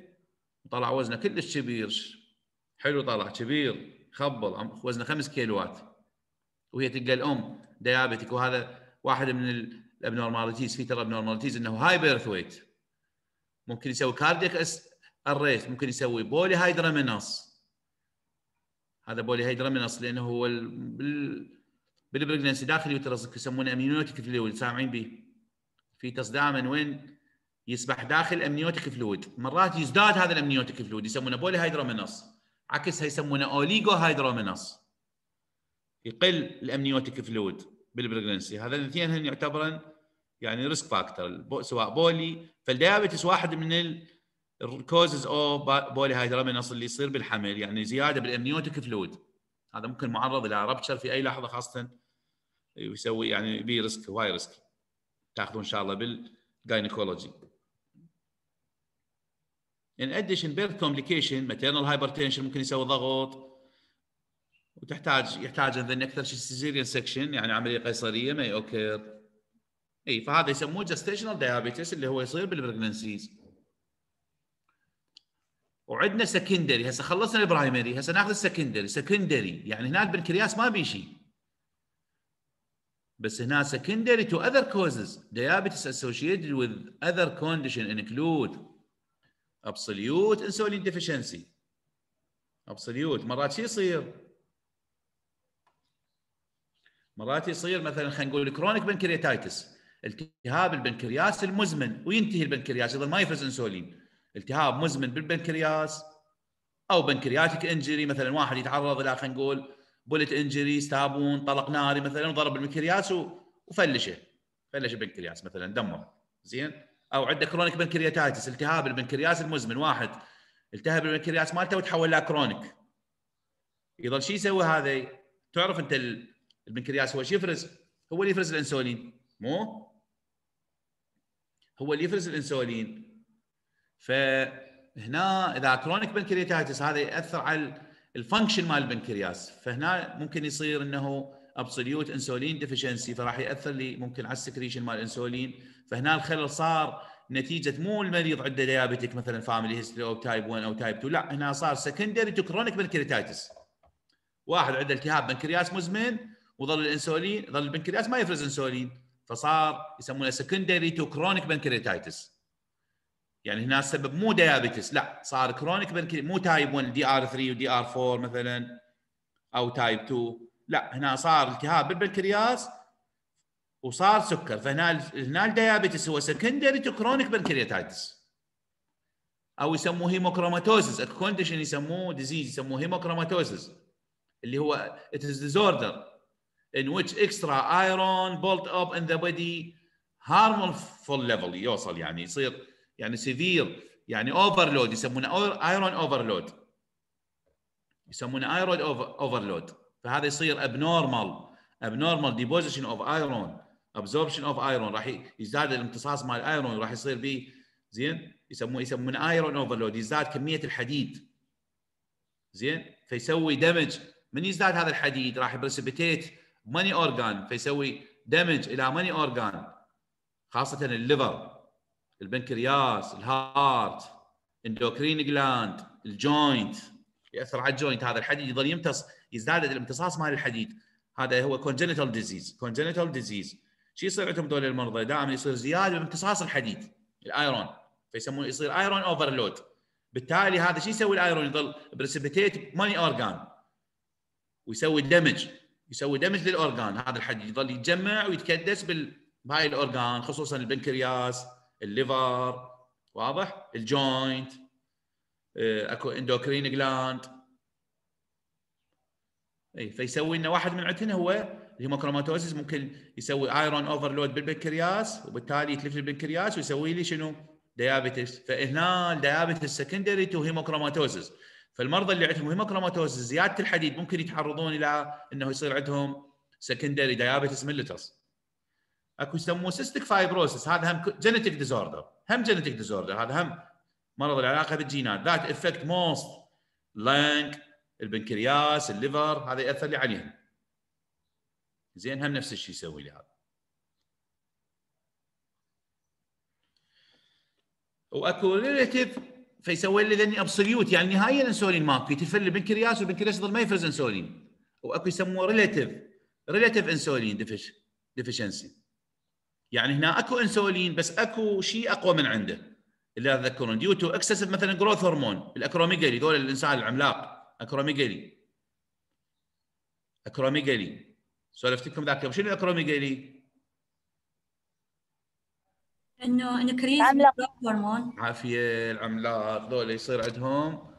طلع وزنه كلش كبير حلو طلع كبير خبل وزنه 5 كيلوات وهي تلقى الام ديابتك وهذا واحد من الابنورماليتيز ترى ابنورماليتيز انه هاي بيرث ويت ممكن يسوي كارديك الريت ممكن يسوي بولي هايدرامينوس هذا بولي هايدرامينوس لانه هو بال... بالبريجنسي داخل اليوترس يسمونه امنيوتيك فلويد سامعين به فيتس دائما وين يسبح داخل امنيوتيك فلويد مرات يزداد هذا الامنيوتيك فلويد يسمونه بولي هايدرامينوس عكسها يسمونه اوليجو هيدرومينس يقل الامنيوتيك فلويد بالبريجنسي هذا الاثنين يعتبرن يعني ريسك فاكتور سواء بولي فالديابيتس واحد من الكوزز او بولي هيدرومينس اللي يصير بالحمل يعني زياده بالامنيوتيك فلويد هذا ممكن معرض الى ربشر في اي لحظه خاصه يسوي يعني بي ريسك واي ريسك تاخذون ان شاء الله بالجاينيكولوجي ان اديشن بيرث كومبليكيشن ماتيرنال هايبرتنشن ممكن يسوي ضغط وتحتاج يحتاج ان اكثر شيء سيزيريان سكشن يعني عمليه قيصريه ما يوكر اي فهذا يسموه جستيشنال دايابيتس اللي هو يصير بالبرجنسيز وعندنا سكندري هسه خلصنا البرايمري هسه ناخذ السكندري سكندري يعني هناك البنكرياس ما بي شيء بس هنا سكندري تو اذر كوزز diabetes اسوشيتد وذ اذر كونديشن انكلود ابسوليوت انسولين ديفيشنسي ابسوليوت مرات شو يصير؟ مرات يصير مثلا خلينا نقول كرونيك بنكرياتايتس التهاب البنكرياس المزمن وينتهي البنكرياس يظل ما يفرز انسولين التهاب مزمن بالبنكرياس او بنكرياتيك انجري مثلا واحد يتعرض الى خلينا نقول بولت انجري ستابون طلق ناري مثلا وضرب البنكرياس وفلشه فلش البنكرياس مثلا دمر زين او عنده كرونيك بنكرياتايتس التهاب البنكرياس المزمن واحد التهب البنكرياس مالته وتحول له كرونيك يظل شو يسوي هذا تعرف انت البنكرياس هو شو يفرز هو اللي يفرز الانسولين مو هو اللي يفرز الانسولين فهنا اذا كرونيك بنكرياتايتس هذا ياثر على الفانكشن مال البنكرياس فهنا ممكن يصير انه ابسوليوت انسولين ديفيشنسي فراح ياثر لي ممكن على السكريشن مال الانسولين فهنا الخلل صار نتيجه مو المريض عنده ديابيتك مثلا فاميلي هيستري او تايب 1 او تايب 2 لا هنا صار سكندري تو كرونيك بنكرياتايتس واحد عنده التهاب بنكرياس مزمن وظل الانسولين ظل البنكرياس ما يفرز انسولين فصار يسمونه سكندري تو كرونيك بنكرياتايتس يعني هنا السبب مو ديابيتس لا صار كرونيك بنكري مو تايب 1 دي ار 3 ودي ار 4 مثلا او تايب 2 لا هنا صار التهاب بالبنكرياس وصار سكر فهنا هنا الديابيتس هو سكندري تو كرونيك بنكرياتايتس او يسموه هيموكروماتوزس اكو كونديشن يسموه ديزيز يسموه هيموكروماتوزس اللي هو از ديزوردر ان ويتش اكسترا ايرون بولت اب ان ذا بودي body فول ليفل يوصل يعني يصير يعني سيفير يعني اوفرلود يسمونه ايرون اوفرلود يسمونه ايرون اوفرلود فهذا يصير ابنورمال ابنورمال ديبوزيشن اوف ايرون ابزوربشن اوف ايرون راح يزداد الامتصاص مال الايرون وراح يصير به زين يسموه يسمون ايرون اوفرلود يزداد كميه الحديد زين فيسوي دمج من يزداد هذا الحديد راح يبرسبتيت ماني اورجان فيسوي دمج الى ماني اورجان خاصه الليفر البنكرياس الهارت اندوكرين جلاند الجوينت ياثر على الجوينت هذا الحديد يظل يمتص يزداد الامتصاص مال الحديد هذا هو congenital disease congenital disease شو يصير عندهم دول المرضى دائما يصير زياده بامتصاص الحديد الايرون فيسمونه يصير ايرون اوفرلود بالتالي هذا شو يسوي الايرون يظل بريسبيتيت ماني اورجان ويسوي دمج يسوي دمج للاورجان هذا الحديد يظل يتجمع ويتكدس بهاي الاورجان خصوصا البنكرياس الليفر واضح الجوينت آه، اكو اندوكرين جلاند اي فيسوي لنا واحد من عندنا هو الهيموكروماتوزيس ممكن يسوي ايرون اوفرلود بالبنكرياس وبالتالي يتلف البنكرياس ويسوي لي شنو؟ ديابيتس فهنا الديابيتس سكندري تو هيموكروماتوزيس فالمرضى اللي عندهم هيموكروماتوزيس زياده الحديد ممكن يتعرضون الى انه يصير عندهم سكندري ديابيتس ميلتس اكو يسموه سيستيك فايبروسيس هذا هم جينيتيك ديزوردر هم جينيتيك ديزوردر هذا هم مرض العلاقه بالجينات ذات افكت موست لانك البنكرياس الليفر هذا ياثر لي عليهم زين هم نفس الشيء يسوي لي هذا واكو ريليتيف فيسوي لي لاني ابسوليوت يعني نهائيا انسولين ماكو يتفل البنكرياس والبنكرياس يظل ما يفرز انسولين واكو يسموه ريليتيف ريليتيف انسولين ديفشنسي يعني هنا اكو انسولين بس اكو شيء اقوى من عنده اللي تذكرون ديو تو اكسسيف مثلا جروث هرمون الاكروميجالي ذول الانسان العملاق اكروميجالي اكروميجالي سولفتكم ذاك اليوم شنو الاكروميجالي؟ انه انكريز هرمون عافيه العملاق ذول يصير عندهم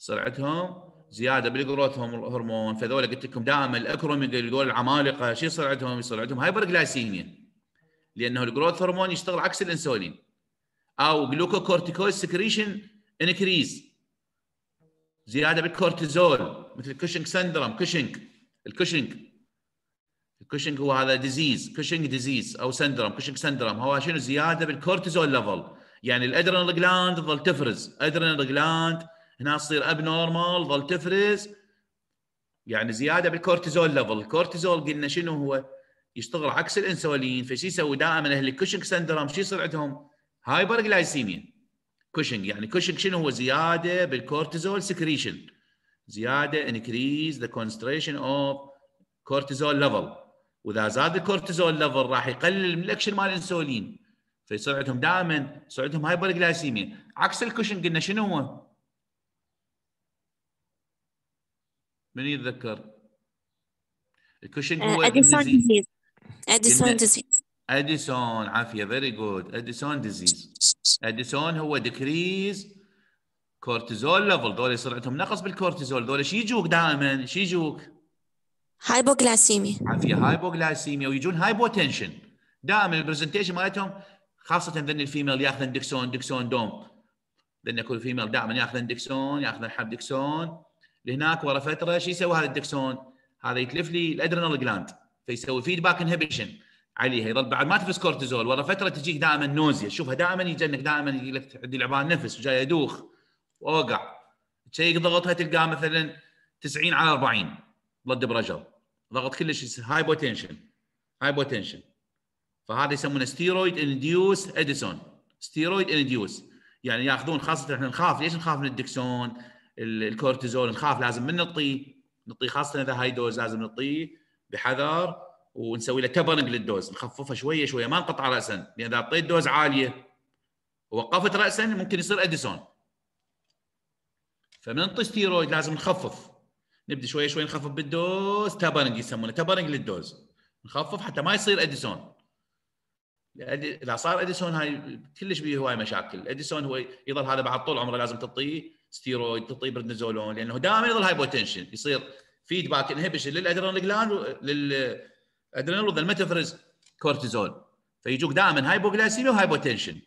يصير عندهم زياده بالجروث هرمون فذول قلت لكم دائما الاكروميجالي ذول العمالقه شو يصير عندهم؟ يصير عندهم هايبرجلايسيميا لانه الجروث هرمون يشتغل عكس الانسولين او جلوكوكورتيكويد سكريشن انكريز زياده بالكورتيزول مثل كوشنج سندروم كوشنج الكوشنج الكوشنج هو هذا ديزيز كوشنج ديزيز او سندروم كوشنج سندروم هو شنو زياده بالكورتيزول ليفل يعني الادرينال جلاند تظل تفرز ادرينال جلاند هنا تصير اب نورمال تظل تفرز يعني زياده بالكورتيزول ليفل الكورتيزول قلنا شنو هو يشتغل عكس الانسولين فشي يسوي دائما اهل الكوشنج سندروم شو يصير عندهم هايبر جلايسيميا كوشنج يعني كوشنج شنو هو زياده بالكورتيزول سكريشن زياده انكريز ذا concentration اوف كورتيزول ليفل واذا زاد الكورتيزول ليفل راح يقلل من الاكشن مال الانسولين فيصير عندهم دائما يصير عندهم هايبر جلايسيميا عكس الكوشن قلنا شنو هو؟ من يتذكر؟ الكوشن آه، هو اديسون ديزيز اديسون ديزيز اديسون عافيه فيري جود اديسون ديزيز اديسون هو ديكريز كورتيزول ليفل دول يصير عندهم نقص بالكورتيزول دول شي يجوك دائما شي يجوك هايبوغلاسيميا عافيه هايبوغلاسيميا ويجون هايبوتنشن دائما البرزنتيشن مالتهم خاصه ذن الفيميل ياخذن دكسون دكسون دوم ذن كل فيميل دائما ياخذن دكسون ياخذن حب دكسون لهناك ورا فتره شو يسوي هذا الدكسون؟ هذا يتلف لي الادرينال جلاند فيسوي فيدباك انهبيشن عليها يظل بعد ما تفس كورتيزول ورا فتره تجيك دائما نوزيا شوفها دائما يجنك دائما يجي لك عندي لعبان نفس وجاي ادوخ واوقع تشيك ضغطها تلقاه مثلا 90 على 40 بلد برجر ضغط كلش هاي بوتنشن هاي بوتنشن فهذا يسمونه ستيرويد انديوس اديسون ستيرويد انديوس يعني ياخذون خاصه احنا نخاف ليش نخاف من الدكسون الكورتيزول نخاف لازم من نطيه نطيه خاصه اذا هاي دوز لازم نطيه بحذر ونسوي له تبرنج للدوز نخففها شويه شويه ما نقطع راسا لان اذا اعطيت دوز عاليه ووقفت راسا ممكن يصير اديسون فمن نعطي ستيرويد لازم نخفف نبدا شويه شويه نخفف بالدوز تبرنج يسمونه تبرنج للدوز نخفف حتى ما يصير اديسون اذا صار اديسون هاي كلش بيه هواي مشاكل اديسون هو يظل هذا بعد طول عمره لازم تعطيه ستيرويد تعطيه برنزولون لانه دائما يظل هايبوتنشن يصير فيدباك انهبشن للادرينال جلاند لل ادرينال اذا الميتافريز كورتيزول فيجوك دائما هايبوغلاسيميا وهايبوتنشن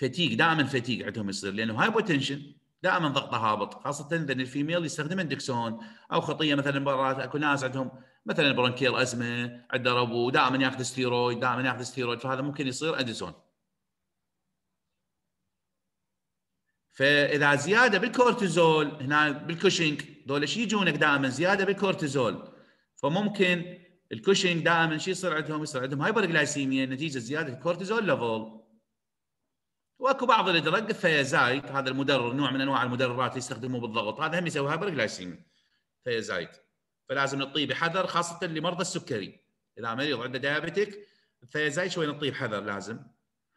فتيق دائما فتيق عندهم يصير لانه هايبوتنشن دائما ضغطه هابط خاصه اذا الفيميل يستخدم اندكسون او خطيه مثلا مرات اكو ناس عندهم مثلا برونكيل ازمه عنده ربو دائما ياخذ ستيرويد دائما ياخذ ستيرويد فهذا ممكن يصير اديسون فاذا زياده بالكورتيزول هنا بالكوشنج دول ايش يجونك دائما زياده بالكورتيزول فممكن الكوشنج دائما شو يصير عندهم؟ يصير عندهم هايبرجلايسيميا نتيجه زياده الكورتيزول ليفل واكو بعض الادراج الثيازايد هذا المدرر نوع من انواع المدررات اللي يستخدموه بالضغط هذا هم يسوي هايبرجلايسيميا ثيازايد فلازم نطيه بحذر خاصه لمرضى السكري اذا مريض عنده دايابيتك الثيازايد شوي نطيه بحذر لازم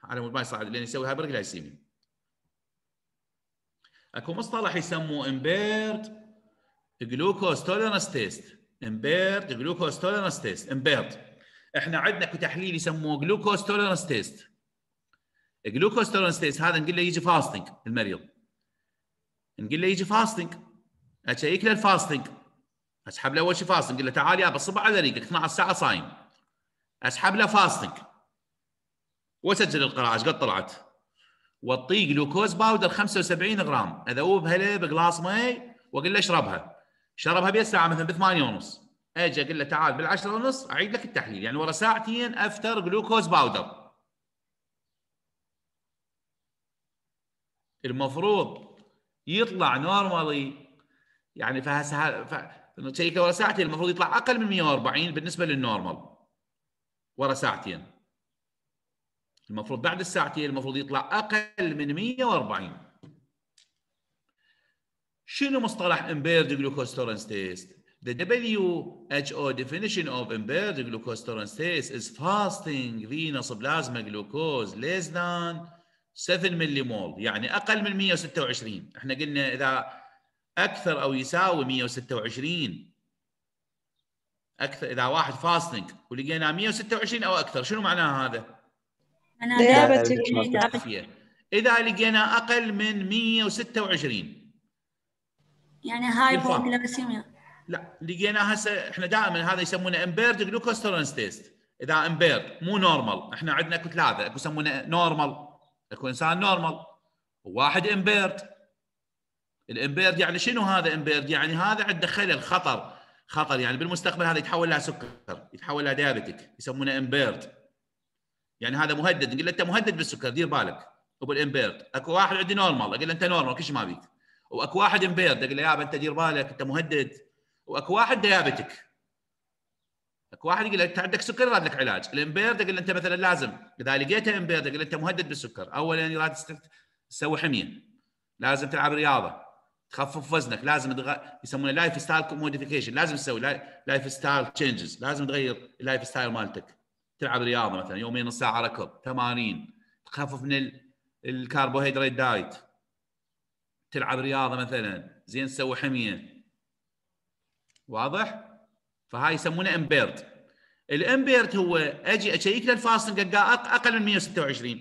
على مود ما يصعد لان يسوي هايبرجلايسيميا اكو مصطلح يسموه امبيرد جلوكوز تولرنس تيست امبيرد جلوكوز توليرانس تيست امبيرد احنا عندنا كتحليل يسموه جلوكوز توليرانس تيست جلوكوز توليرانس تيست هذا نقول له يجي فاستنج المريض نقول له يجي فاستنج اشيك له الفاستنج اسحب له اول شيء فاستنج نقول له تعال يا بصب على ريقك 12 ساعه صايم اسحب له فاستنج واسجل القراءه ايش قد طلعت واعطيه جلوكوز باودر 75 غرام اذوبها له بقلاص مي واقول له اشربها شربها بالساعه مثلا ب ونص اجي اقول له تعال بالعشرة ونص اعيد لك التحليل يعني ورا ساعتين افتر جلوكوز باودر المفروض يطلع نورمالي يعني فهسه شيك ورا ساعتين المفروض يطلع اقل من 140 بالنسبه للنورمال ورا ساعتين المفروض بعد الساعتين المفروض يطلع اقل من 140 شنو مصطلح امبيرد جلوكوز تورنس تيست؟ The WHO definition of impaired glucose tolerance test is fasting venous plasma glucose less than 7 millimol يعني اقل من 126 احنا قلنا اذا اكثر او يساوي 126 اكثر اذا واحد فاستنج ولقينا 126 او اكثر شنو معناه هذا؟ انا اذا لقينا اقل من 126 يعني هاي بومبلاسيميا لا لقينا هسه احنا دائما هذا يسمونه امبيرد جلوكوز تولرنس تيست اذا امبيرد مو نورمال احنا عندنا اكو ثلاثه اكو يسمونه نورمال اكو انسان نورمال وواحد امبيرد الامبيرد يعني شنو هذا امبيرد يعني هذا عنده خلل خطر خطر يعني بالمستقبل هذا يتحول لها سكر يتحول لها دايابيتك يسمونه امبيرد يعني هذا مهدد نقول له انت مهدد بالسكر دير بالك ابو الامبيرد اكو واحد عنده نورمال اقول له انت نورمال كل شيء ما بيك واكو واحد امبير دق له يابا انت دير بالك انت مهدد واكو واحد ديابتك اكو واحد يقول انت عندك سكر راد لك علاج الامبيرد له انت مثلا لازم اذا لقيته امبيرد له انت مهدد بالسكر اولا يعني تسوي حميه لازم تلعب رياضه تخفف وزنك لازم تغ... يسمونه لايف ستايل موديفيكيشن لازم تسوي لايف ستايل تشينجز لازم تغير اللايف ستايل مالتك تلعب رياضه مثلا يومين نص ساعه ركض تمارين تخفف من ال... الكربوهيدرات دايت تلعب رياضه مثلا زين تسوي حميه واضح فهاي يسمونه امبيرد الامبيرد هو اجي اشيك له الفاصل اقل من 126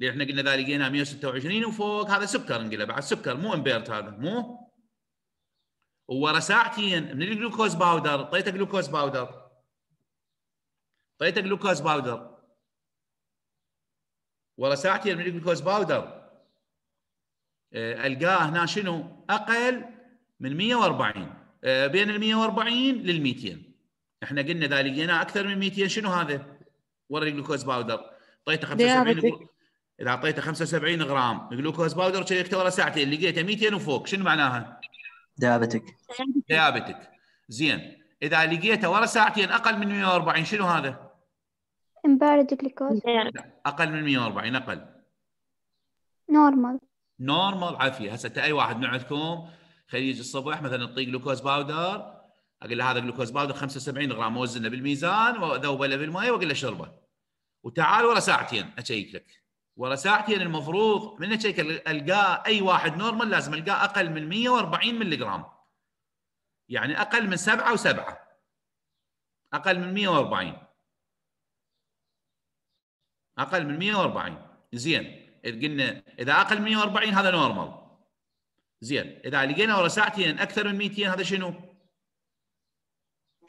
اللي احنا قلنا ذلك لقيناه 126 وفوق هذا سكر نقله بعد سكر مو امبيرد هذا مو وورا ساعتين من الجلوكوز باودر اعطيته جلوكوز باودر اعطيته جلوكوز باودر ورا ساعتين من الجلوكوز باودر آه، القاه هنا شنو اقل من 140 آه، بين ال 140 لل 200 احنا قلنا اذا لقيناه اكثر من 200 شنو هذا؟ وري جلوكوز باودر اعطيته 75 اذا اعطيته 75 غرام جلوكوز باودر شيكته ورا ساعتين لقيته 200 وفوق شنو معناها؟ ديابتك ديابتك زين اذا لقيته ورا ساعتين اقل من 140 شنو هذا؟ امبارد جلوكوز اقل من 140 اقل نورمال نورمال عافيه هسه اي واحد من عندكم خليه يجي الصبح مثلا تطيق جلوكوز باودر اقول له هذا جلوكوز باودر 75 غرام وزنه بالميزان واذوبه له بالماء واقول له شربه وتعال ورا ساعتين اشيك لك ورا ساعتين المفروض من اشيك القاه اي واحد نورمال لازم القاه اقل من 140 ملي جرام يعني اقل من 7 و7 اقل من 140 اقل من 140 زين قلنا اذا اقل من 140 هذا نورمال زين اذا لقينا ورا ساعتين اكثر من 200 هذا شنو؟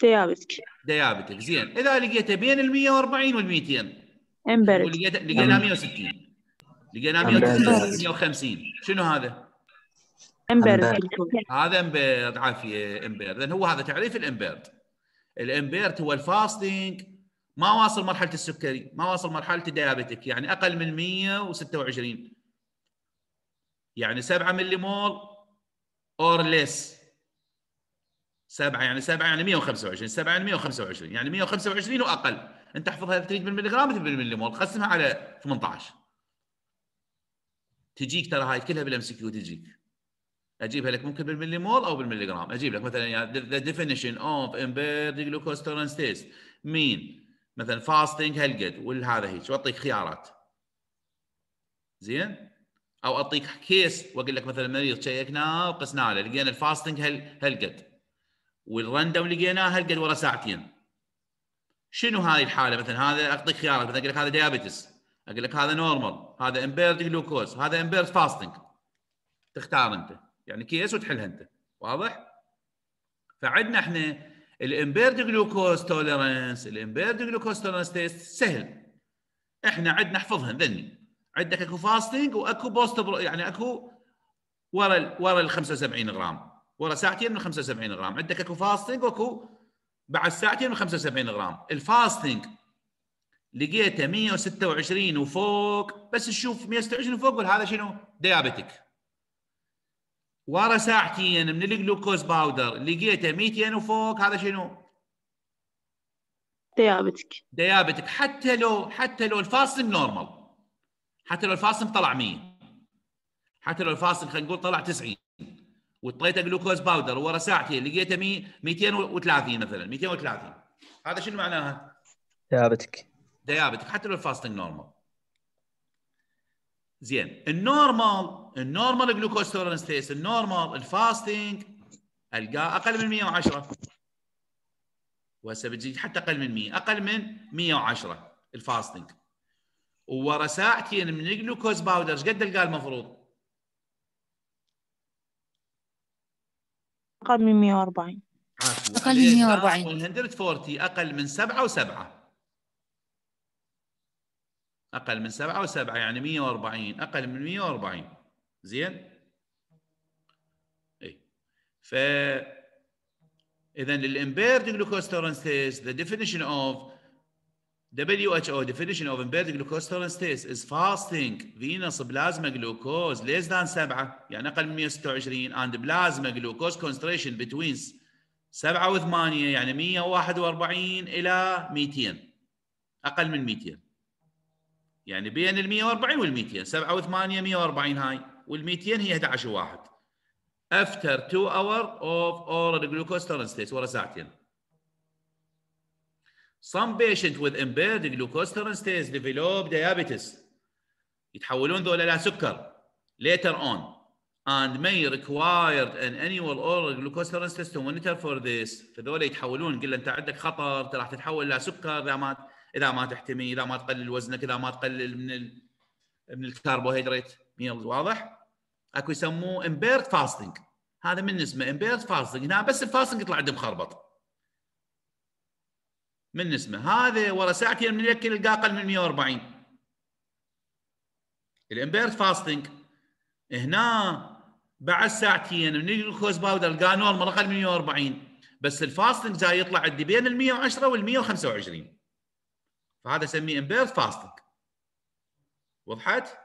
ديابتك ديابتك زين اذا لقيته بين ال 140 وال 200 امبرد ولقيت لقينا 160 لقينا 150 شنو هذا؟ امبيرد هذا امبيرد عافيه امبيرد هو هذا تعريف الامبيرد الامبيرد هو الفاستنج ما واصل مرحله السكري ما واصل مرحله الديابتك يعني اقل من 126 يعني 7 ملي مول اور ليس 7 يعني 7 يعني 125 7 يعني 125 يعني 125 واقل انت احفظها تريد بالملي جرام مثل بالملي مول قسمها على 18 تجيك ترى هاي كلها بالام سي كيو تجيك اجيبها لك ممكن بالملي مول او بالملي جرام اجيب لك مثلا ذا ديفينيشن اوف امبيرد جلوكوز تولرنس مين مثلا فاستنج هالقد والهذا هيك واعطيك خيارات زين او اعطيك كيس واقول لك مثلا مريض شيكناه وقسنا له لقينا الفاستنج هل هالقد والرندم لقيناه هالقد ورا ساعتين شنو هاي الحاله مثلا هذا اعطيك خيارات مثلا اقول لك هذا ديابيتس اقول لك هذا نورمال هذا امبيرد جلوكوز هذا امبيرد فاستنج تختار انت يعني كيس وتحلها انت واضح؟ فعندنا احنا الامبيرد جلوكوز توليرانس الامبيرد جلوكوز توليرانس تيست سهل احنا عندنا احفظها ذني عندك اكو فاستنج واكو بوست يعني اكو ورا الـ ورا ال 75 غرام ورا ساعتين من 75 غرام عندك اكو فاستنج واكو بعد ساعتين من 75 غرام الفاستنج لقيته 126 وفوق بس تشوف 126 وفوق هذا شنو؟ ديابيتك ورا ساعتين من الجلوكوز باودر لقيته 200 وفوق هذا شنو؟ ديابتك ديابتك حتى لو حتى لو الفاصل نورمال حتى لو الفاصل طلع 100 حتى لو الفاصل خلينا نقول طلع 90 وطيته جلوكوز باودر ورا ساعتين لقيته 230 مثلا 230 هذا شنو معناها؟ ديابتك ديابتك حتى لو الفاستنج نورمال زين النورمال النورمال جلوكوز تولرنس تيست النورمال الفاستنج القاه اقل من 110 وهسه بتجي حتى اقل من 100 اقل من 110 الفاستنج وورا ساعتين من الجلوكوز باودر ايش قد القاه المفروض؟ اقل من 140 اقل من 140 140 اقل من 7 و7 اقل من 7 و7 يعني 140 اقل من 140 زين اي ف اذا الامبيرد جلوكوز ستورنسيس ذا ديفينيشن اوف دبليو اتش او ديفينيشن اوف امبيرد جلوكوز ستورنسيس از فاستنج فينوس بلازما جلوكوز ليس ذان سبعه يعني اقل من 126 اند بلازما جلوكوز كونستريشن بتوين 87 يعني 141 الى 200 اقل من 200 يعني بين ال 140 وال 200 87 140 هاي وال200 هي 11 واحد افتر 2 اور اوف اورال جلوكوز ترانسليت ورا ساعتين Some patient with impaired glucose transferase develop diabetes يتحولون ذولا الى سكر later on and may required an annual oral glucose transferase to monitor for this فذولا يتحولون قل انت عندك خطر راح تتحول الى سكر اذا ما اذا ما تحتمي اذا ما تقلل وزنك اذا ما تقلل من ال... من الكربوهيدرات ميلز واضح اكو يسموه امبيرد فاستنج هذا من اسمه امبيرد فاستنج هنا بس الفاستنج يطلع عندي مخربط من اسمه هذا ورا ساعتين من الاكل يلقى اقل من 140 الامبيرد فاستنج هنا بعد ساعتين من الجلوكوز باودر لقى نورمال اقل من 140 بس الفاستنج جاي يطلع عندي بين ال 110 وال 125 فهذا اسميه امبيرد فاستنج وضحت؟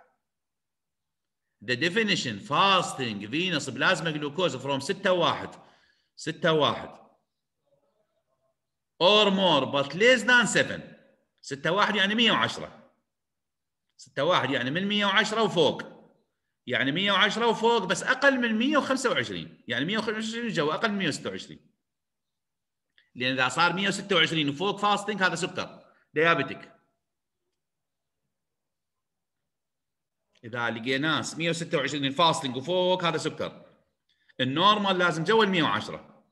The definition fasting venous plasma glucose from 6-1 6-1 or more but less than 7 6-1 يعني 110 6-1 يعني من 110 وفوق يعني 110 وفوق بس اقل من 125 يعني 125 جو اقل من 126 لان اذا صار 126 وفوق فاستنج هذا سكر ديابيتك اذا لقيناه 126 الفاصلنج وفوق هذا سكر النورمال لازم جوا ال 110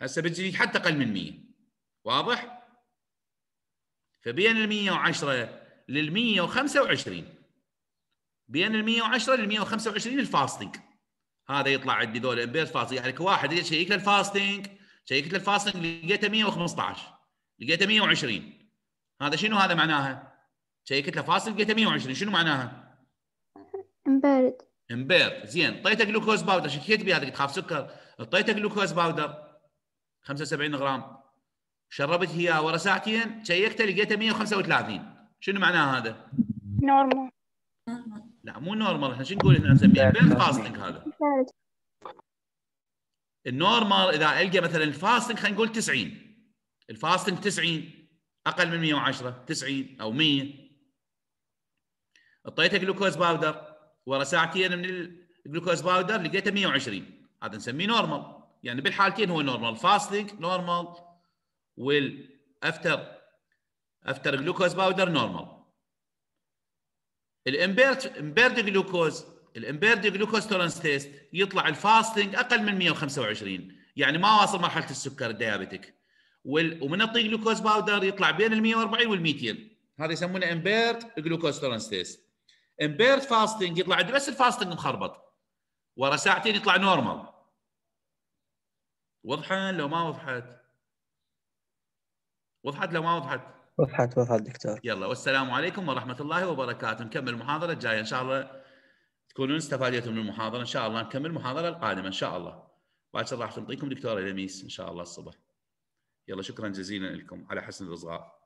هسه بتجي حتى اقل من 100 واضح؟ فبين ال 110 لل 125 بين ال 110 لل 125 الفاستنج هذا يطلع عندي ذول امبيرز فاستنج يعني واحد شيك له الفاستنج شيكت له الفاستنج لقيته 115 لقيته 120 هذا شنو هذا معناها؟ شيكت له فاستنج لقيته 120 شنو معناها؟ امبيرد امبيرد زين طيته جلوكوز باودر شكيت بهذا قلت خاف سكر طيته جلوكوز باودر 75 غرام شربت هي ورا ساعتين شيكته لقيتها 135 شنو معناه هذا؟ نورمال لا مو نورمال احنا شو نقول احنا نسميه امبيرد فاستنج هذا النورمال اذا القى مثلا الفاستنج خلينا نقول 90 الفاستنج 90 اقل من 110 90 او 100 اعطيته جلوكوز باودر ورا ساعتين من الجلوكوز باودر لقيته 120 هذا نسميه نورمال يعني بالحالتين هو نورمال فاستنج نورمال والافتر افتر جلوكوز باودر نورمال الامبيرد جلوكوز الامبيرد جلوكوز تورنس تيست يطلع الفاستنج اقل من 125 يعني ما واصل مرحله السكر الديابيتك ومن نعطيه جلوكوز باودر يطلع بين ال 140 وال 200 هذا يسمونه امبيرد جلوكوز تورنس تيست امبيرد فاستنج يطلع عنده بس الفاستنج مخربط ورا ساعتين يطلع نورمال وضحا لو ما وضحت وضحت لو ما وضحت وضحت وضحت دكتور يلا والسلام عليكم ورحمه الله وبركاته نكمل المحاضره الجايه ان شاء الله تكونون استفاديتم من المحاضره ان شاء الله نكمل المحاضره القادمه ان شاء الله باكر راح تنطيكم دكتوره لميس ان شاء الله الصبح يلا شكرا جزيلا لكم على حسن الاصغاء